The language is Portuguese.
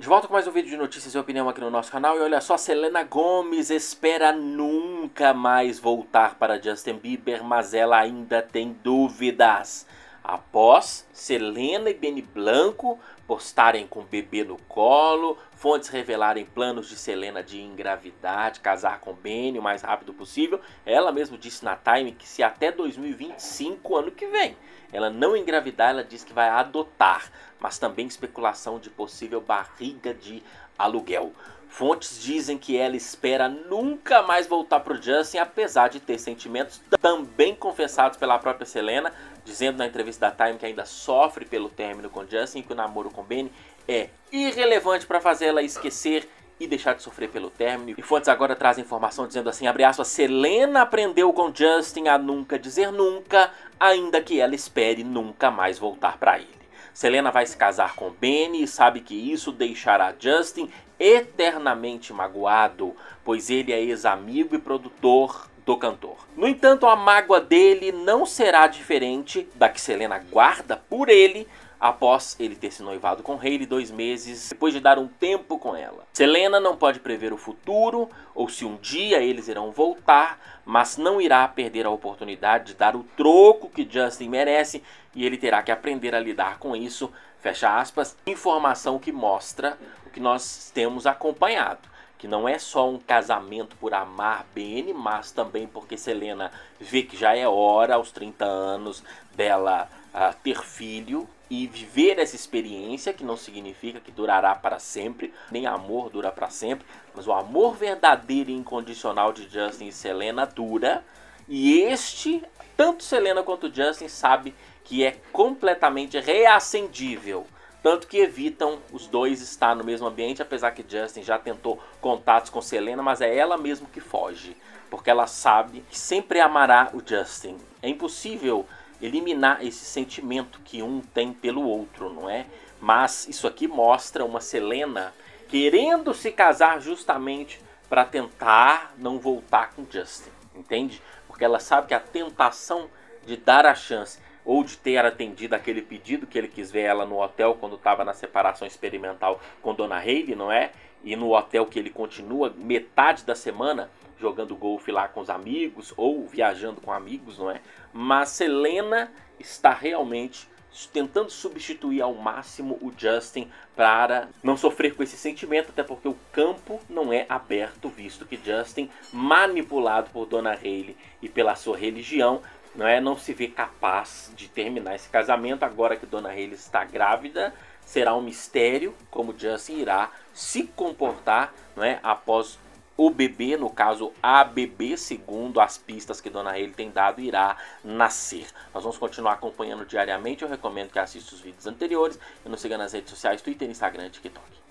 De volta com mais um vídeo de notícias e opinião aqui no nosso canal. E olha só, Selena Gomes espera nunca mais voltar para Justin Bieber, mas ela ainda tem dúvidas. Após Selena e Benny Blanco postarem com o bebê no colo, fontes revelarem planos de Selena de engravidar, de casar com Benny o mais rápido possível, ela mesmo disse na Time que se até 2025, ano que vem, ela não engravidar, ela diz que vai adotar, mas também especulação de possível barriga de aluguel. Fontes dizem que ela espera nunca mais voltar para o Justin, apesar de ter sentimentos também confessados pela própria Selena, dizendo na entrevista da Time que ainda sofre pelo término com Justin e que o namoro com Benny é irrelevante para fazer ela esquecer e deixar de sofrer pelo término. E fontes agora trazem informação dizendo assim, abre aspas, Selena aprendeu com Justin a nunca dizer nunca, ainda que ela espere nunca mais voltar para ele. Selena vai se casar com Benny e sabe que isso deixará Justin eternamente magoado, pois ele é ex-amigo e produtor do cantor. No entanto, a mágoa dele não será diferente da que Selena guarda por ele após ele ter se noivado com Hayley dois meses depois de dar um tempo com ela. Selena não pode prever o futuro ou se um dia eles irão voltar, mas não irá perder a oportunidade de dar o troco que Justin merece e ele terá que aprender a lidar com isso. Fecha aspas. Informação que mostra o que nós temos acompanhado que não é só um casamento por amar Ben, mas também porque Selena vê que já é hora aos 30 anos dela a ter filho e viver essa experiência, que não significa que durará para sempre, nem amor dura para sempre, mas o amor verdadeiro e incondicional de Justin e Selena dura. E este, tanto Selena quanto Justin sabe que é completamente reacendível. Tanto que evitam os dois estar no mesmo ambiente, apesar que Justin já tentou contatos com Selena, mas é ela mesmo que foge, porque ela sabe que sempre amará o Justin. É impossível eliminar esse sentimento que um tem pelo outro, não é? Mas isso aqui mostra uma Selena querendo se casar justamente para tentar não voltar com Justin, entende? Porque ela sabe que a tentação de dar a chance ou de ter atendido aquele pedido que ele quis ver ela no hotel quando estava na separação experimental com Dona Haley, não é? E no hotel que ele continua metade da semana, jogando golfe lá com os amigos ou viajando com amigos, não é? Mas Selena está realmente tentando substituir ao máximo o Justin para não sofrer com esse sentimento, até porque o campo não é aberto, visto que Justin, manipulado por Dona Haley e pela sua religião, não é, não se vê capaz de terminar esse casamento agora que Dona Haley está grávida. Será um mistério como Justin irá se comportar, não é, após o bebê, no caso a bebê, segundo as pistas que Dona Haley tem dado, irá nascer. Nós vamos continuar acompanhando diariamente. Eu recomendo que assista os vídeos anteriores e nos siga nas redes sociais, Twitter, Instagram e TikTok.